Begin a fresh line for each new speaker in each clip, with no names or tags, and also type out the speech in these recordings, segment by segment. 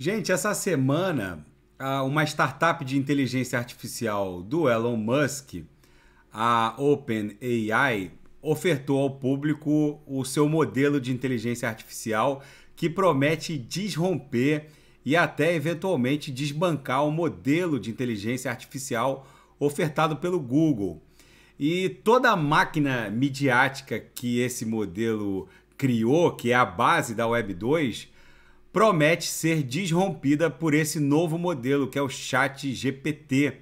Gente, essa semana, uma startup de inteligência artificial do Elon Musk, a OpenAI, ofertou ao público o seu modelo de inteligência artificial que promete desromper e até eventualmente desbancar o modelo de inteligência artificial ofertado pelo Google. E toda a máquina midiática que esse modelo criou, que é a base da Web 2, promete ser desrompida por esse novo modelo que é o Chat GPT,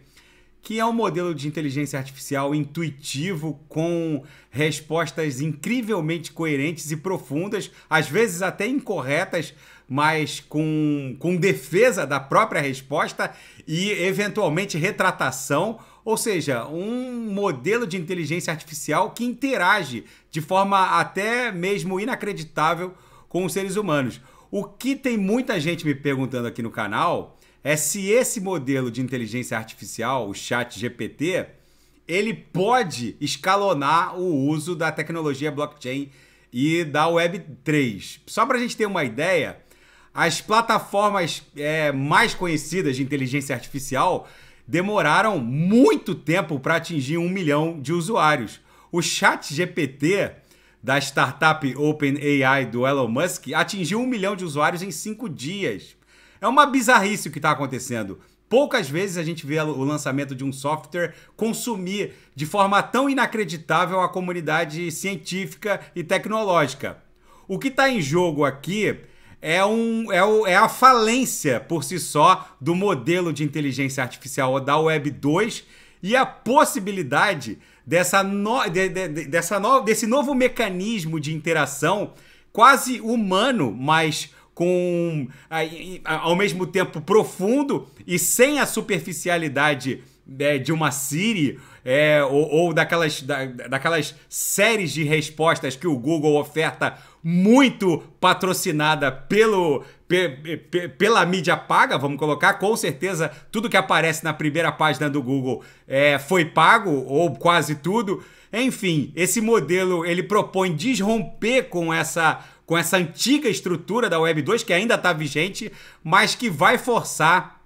que é um modelo de inteligência artificial intuitivo com respostas incrivelmente coerentes e profundas, às vezes até incorretas, mas com, com defesa da própria resposta e eventualmente retratação, ou seja, um modelo de inteligência artificial que interage de forma até mesmo inacreditável com os seres humanos. O que tem muita gente me perguntando aqui no canal é se esse modelo de inteligência artificial, o Chat GPT, ele pode escalonar o uso da tecnologia blockchain e da Web3. Só para a gente ter uma ideia, as plataformas é, mais conhecidas de inteligência artificial demoraram muito tempo para atingir um milhão de usuários. O Chat GPT da startup OpenAI do Elon Musk atingiu um milhão de usuários em cinco dias. É uma bizarrice o que está acontecendo. Poucas vezes a gente vê o lançamento de um software consumir de forma tão inacreditável a comunidade científica e tecnológica. O que está em jogo aqui é, um, é, o, é a falência por si só do modelo de inteligência artificial da Web 2 e a possibilidade dessa no, de, de, dessa no, desse novo mecanismo de interação quase humano, mas com ao mesmo tempo profundo e sem a superficialidade é, de uma Siri é, ou, ou, daquelas, da, daquelas séries de respostas que o Google oferta muito patrocinada pelo pela mídia paga, vamos colocar, com certeza tudo que aparece na primeira página do Google é, foi pago, ou quase tudo. Enfim, esse modelo ele propõe desromper com essa com essa antiga estrutura da Web 2 que ainda está vigente, mas que vai forçar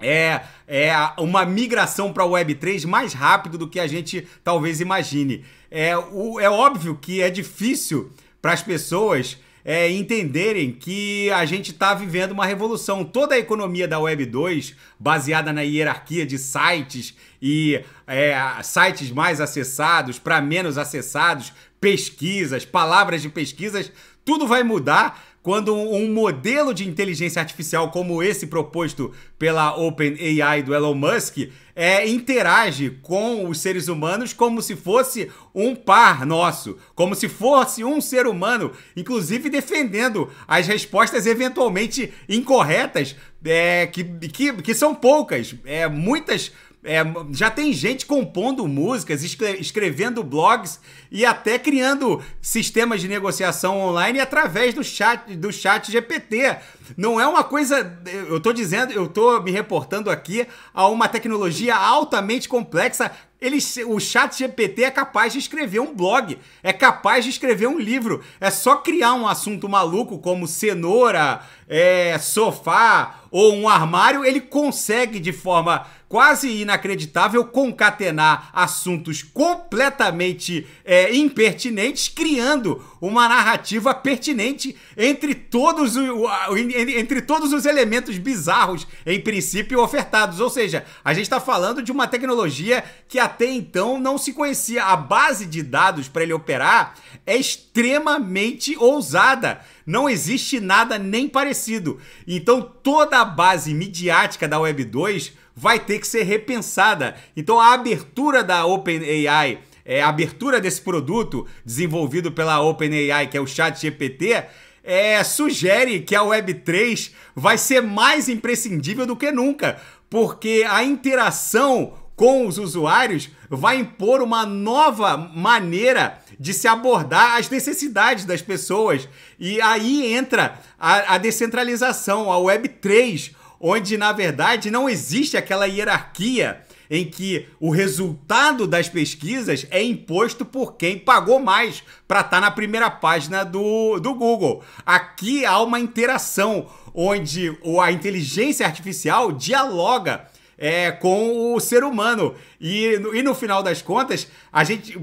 é, é uma migração para a Web 3 mais rápido do que a gente talvez imagine. É, o, é óbvio que é difícil para as pessoas é, entenderem que a gente está vivendo uma revolução. Toda a economia da Web 2, baseada na hierarquia de sites e é, sites mais acessados para menos acessados, pesquisas, palavras de pesquisas, tudo vai mudar quando um modelo de inteligência artificial como esse proposto pela OpenAI do Elon Musk é, interage com os seres humanos como se fosse um par nosso, como se fosse um ser humano, inclusive defendendo as respostas eventualmente incorretas, é, que, que, que são poucas, é, muitas é, já tem gente compondo músicas, escrevendo blogs e até criando sistemas de negociação online através do chat, do chat GPT. Não é uma coisa. Eu estou dizendo, eu estou me reportando aqui a uma tecnologia altamente complexa. Eles, o chat GPT é capaz de escrever um blog, é capaz de escrever um livro. É só criar um assunto maluco como cenoura, é, sofá ou um armário, ele consegue de forma quase inacreditável concatenar assuntos completamente é, impertinentes, criando uma narrativa pertinente entre todos, o, entre todos os elementos bizarros, em princípio, ofertados. Ou seja, a gente está falando de uma tecnologia que até então não se conhecia. A base de dados para ele operar é extremamente ousada. Não existe nada nem parecido. Então, toda a base midiática da Web 2 vai ter que ser repensada. Então a abertura da OpenAI é, a abertura desse produto desenvolvido pela OpenAI, que é o ChatGPT, é, sugere que a Web3 vai ser mais imprescindível do que nunca, porque a interação com os usuários vai impor uma nova maneira de se abordar as necessidades das pessoas. E aí entra a, a descentralização, a Web3, onde na verdade não existe aquela hierarquia em que o resultado das pesquisas é imposto por quem pagou mais para estar tá na primeira página do, do Google. Aqui há uma interação onde a inteligência artificial dialoga é, com o ser humano. E, e no final das contas, a gente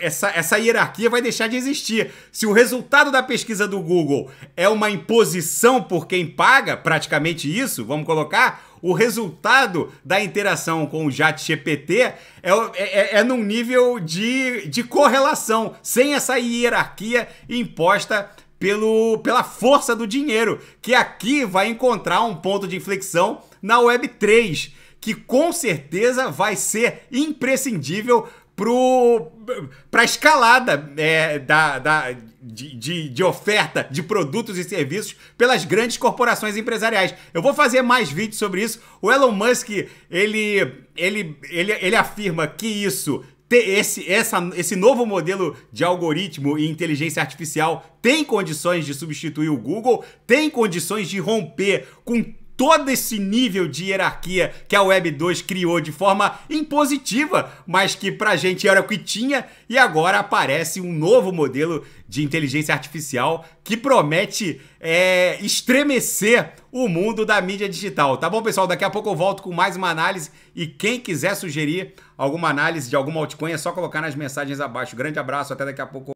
essa, essa hierarquia vai deixar de existir. Se o resultado da pesquisa do Google é uma imposição por quem paga, praticamente isso, vamos colocar, o resultado da interação com o Chat GPT é, é, é, é num nível de, de correlação, sem essa hierarquia imposta pelo, pela força do dinheiro, que aqui vai encontrar um ponto de inflexão na Web3, que com certeza vai ser imprescindível para a escalada é, da, da, de, de, de, oferta de produtos e serviços pelas grandes corporações empresariais. Eu vou fazer mais vídeos sobre isso. O Elon Musk, ele, ele, ele, ele afirma que isso esse, essa, esse novo modelo de algoritmo e inteligência artificial tem condições de substituir o Google, tem condições de romper com todo esse nível de hierarquia que a Web 2 criou de forma impositiva, mas que pra gente era o que tinha, e agora aparece um novo modelo de inteligência artificial que promete é, estremecer o mundo da mídia digital. Tá bom, pessoal? Daqui a pouco eu volto com mais uma análise e quem quiser sugerir alguma análise de alguma altcoin é só colocar nas mensagens abaixo. Grande abraço, até daqui a pouco.